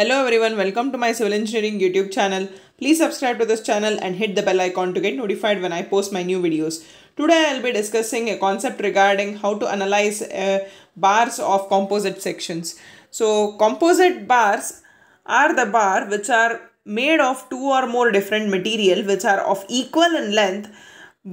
Hello everyone, welcome to my civil engineering YouTube channel. Please subscribe to this channel and hit the bell icon to get notified when I post my new videos. Today I'll be discussing a concept regarding how to analyze uh, bars of composite sections. So composite bars are the bar which are made of two or more different material which are of equal in length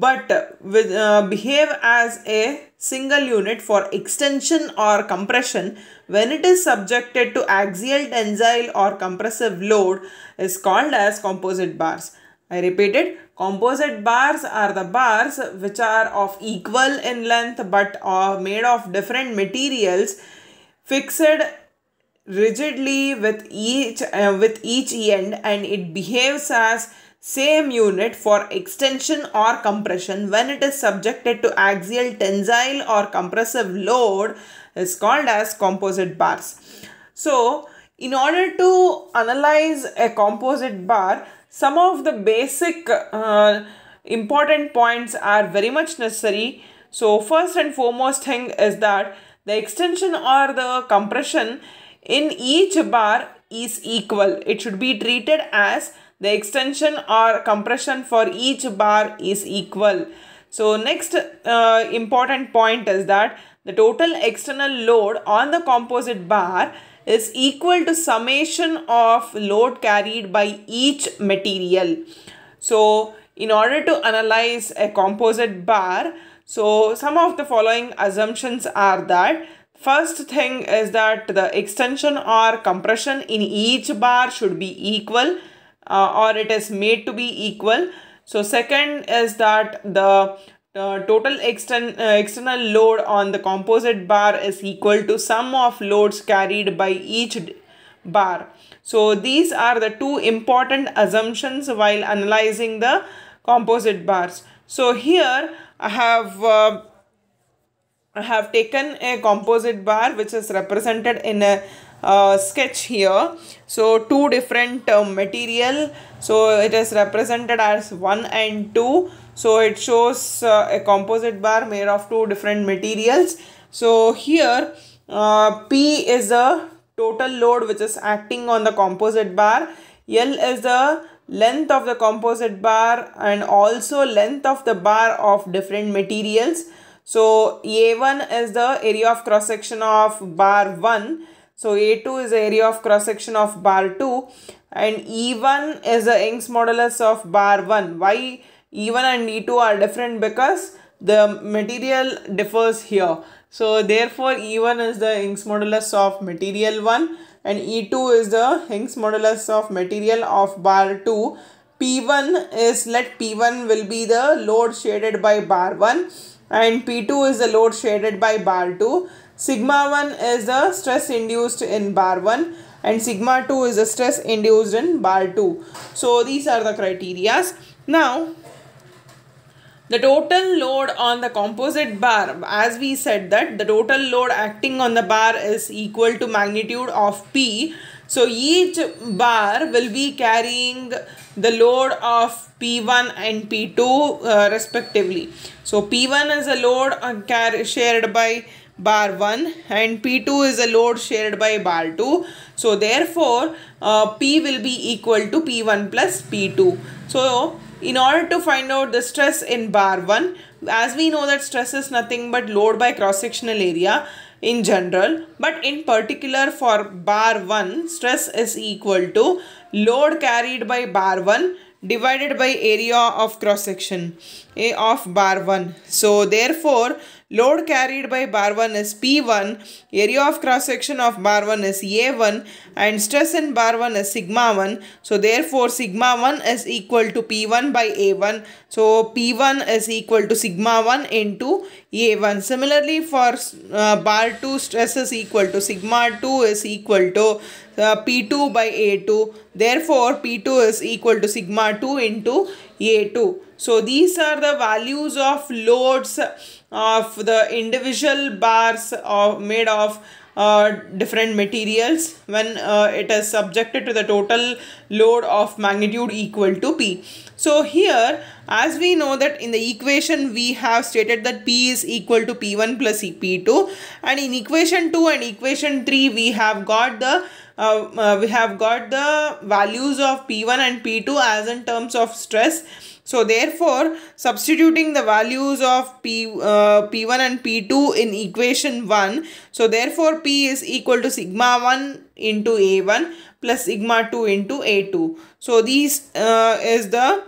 but uh, with, uh, behave as a single unit for extension or compression when it is subjected to axial tensile or compressive load is called as composite bars. I repeat it, composite bars are the bars which are of equal in length but are made of different materials fixed rigidly with each uh, with each end and it behaves as same unit for extension or compression when it is subjected to axial tensile or compressive load is called as composite bars. So, in order to analyze a composite bar, some of the basic uh, important points are very much necessary. So, first and foremost thing is that the extension or the compression in each bar is equal. It should be treated as the extension or compression for each bar is equal. So next uh, important point is that the total external load on the composite bar is equal to summation of load carried by each material. So in order to analyze a composite bar, so some of the following assumptions are that first thing is that the extension or compression in each bar should be equal uh, or it is made to be equal. So second is that the uh, total extern, uh, external load on the composite bar is equal to sum of loads carried by each bar. So these are the two important assumptions while analyzing the composite bars. So here I have uh, I have taken a composite bar which is represented in a uh, sketch here so two different uh, material so it is represented as one and two so it shows uh, a composite bar made of two different materials so here uh, p is the total load which is acting on the composite bar l is the length of the composite bar and also length of the bar of different materials so a1 is the area of cross section of bar 1 so A2 is the area of cross section of bar 2 and E1 is the Young's modulus of bar 1. Why E1 and E2 are different? Because the material differs here. So therefore E1 is the Young's modulus of material 1 and E2 is the Young's modulus of material of bar 2. P1 is let P1 will be the load shaded by bar 1 and P2 is the load shaded by bar 2. Sigma 1 is the stress induced in bar 1 and sigma 2 is the stress induced in bar 2. So these are the criterias. Now the total load on the composite bar, as we said that the total load acting on the bar is equal to magnitude of P. So each bar will be carrying the load of P1 and P2 uh, respectively. So P1 is a load uh, shared by bar 1 and P2 is a load shared by bar 2. So therefore uh, P will be equal to P1 plus P2. So in order to find out the stress in bar 1, as we know that stress is nothing but load by cross-sectional area in general, but in particular for bar 1, stress is equal to load carried by bar 1 divided by area of cross section eh, of bar 1 so therefore Load carried by bar 1 is P1, area of cross section of bar 1 is A1 and stress in bar 1 is sigma 1. So therefore sigma 1 is equal to P1 by A1. So P1 is equal to sigma 1 into A1. Similarly for uh, bar 2 stress is equal to sigma 2 is equal to uh, P2 by A2. Therefore P2 is equal to sigma 2 into a2. So these are the values of loads of the individual bars of made of uh, different materials when uh, it is subjected to the total load of magnitude equal to P. So here as we know that in the equation we have stated that P is equal to P1 plus P2 and in equation 2 and equation 3 we have got the uh, uh, we have got the values of P1 and P2 as in terms of stress so therefore, substituting the values of P, uh, P1 and P2 in equation 1. So therefore, P is equal to sigma 1 into A1 plus sigma 2 into A2. So these uh, is the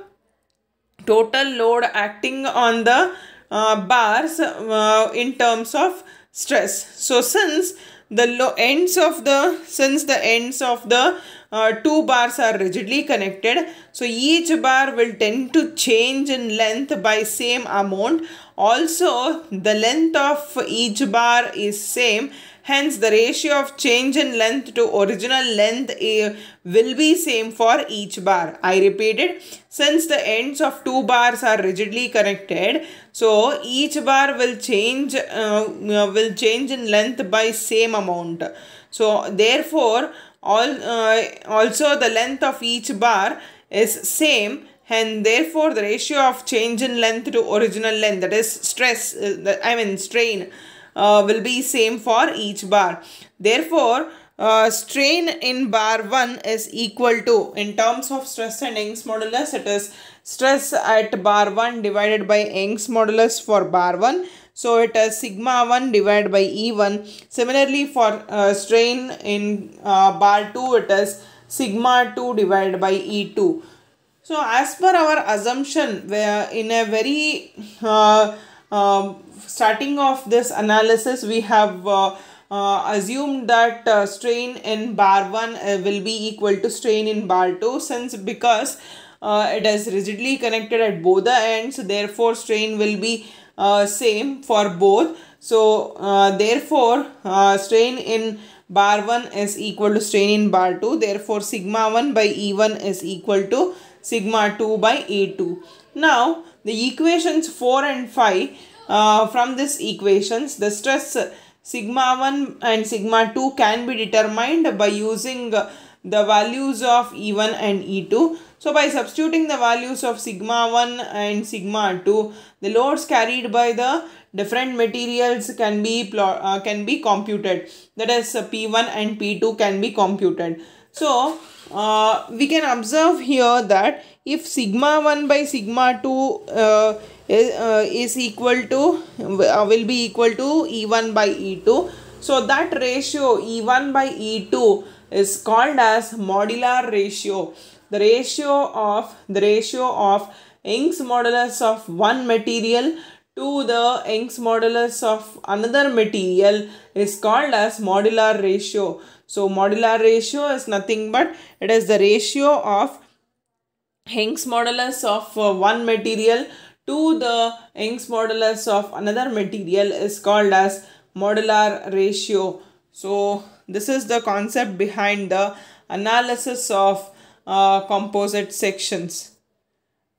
total load acting on the uh, bars uh, in terms of stress. So since the ends of the since the ends of the uh, two bars are rigidly connected so each bar will tend to change in length by same amount also the length of each bar is same hence the ratio of change in length to original length eh, will be same for each bar i repeated since the ends of two bars are rigidly connected so each bar will change uh, will change in length by same amount so therefore all, uh, also the length of each bar is same and therefore the ratio of change in length to original length that is stress uh, I mean strain uh, will be same for each bar. Therefore, uh, strain in bar 1 is equal to, in terms of stress and Young's modulus, it is stress at bar 1 divided by Young's modulus for bar 1 so it is sigma 1 divided by E1. Similarly for uh, strain in uh, bar 2 it is sigma 2 divided by E2. So as per our assumption where in a very uh, um, starting of this analysis we have uh, uh, assumed that uh, strain in bar 1 uh, will be equal to strain in bar 2 since because uh, it is rigidly connected at both the ends therefore strain will be uh, same for both so uh, therefore uh, strain in bar 1 is equal to strain in bar 2 therefore sigma 1 by e1 is equal to sigma 2 by a2 now the equations 4 and 5 uh, from this equations the stress sigma 1 and sigma 2 can be determined by using the values of e1 and e2 so by substituting the values of sigma 1 and sigma 2, the loads carried by the different materials can be uh, can be computed. That is uh, P1 and P2 can be computed. So uh, we can observe here that if sigma 1 by sigma 2 uh, is, uh, is equal to uh, will be equal to E1 by E2. So that ratio E1 by E2 is called as modular ratio the ratio of the ratio of Young's modulus of one material to the Young's modulus of another material is called as modular ratio. So modular ratio is nothing but it is the ratio of Young's modulus of uh, one material to the Young's modulus of another material is called as modular ratio. So this is the concept behind the analysis of uh, composite sections.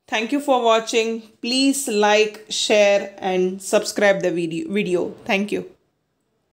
Thank you for watching. Please like, share and subscribe the video. video. Thank you.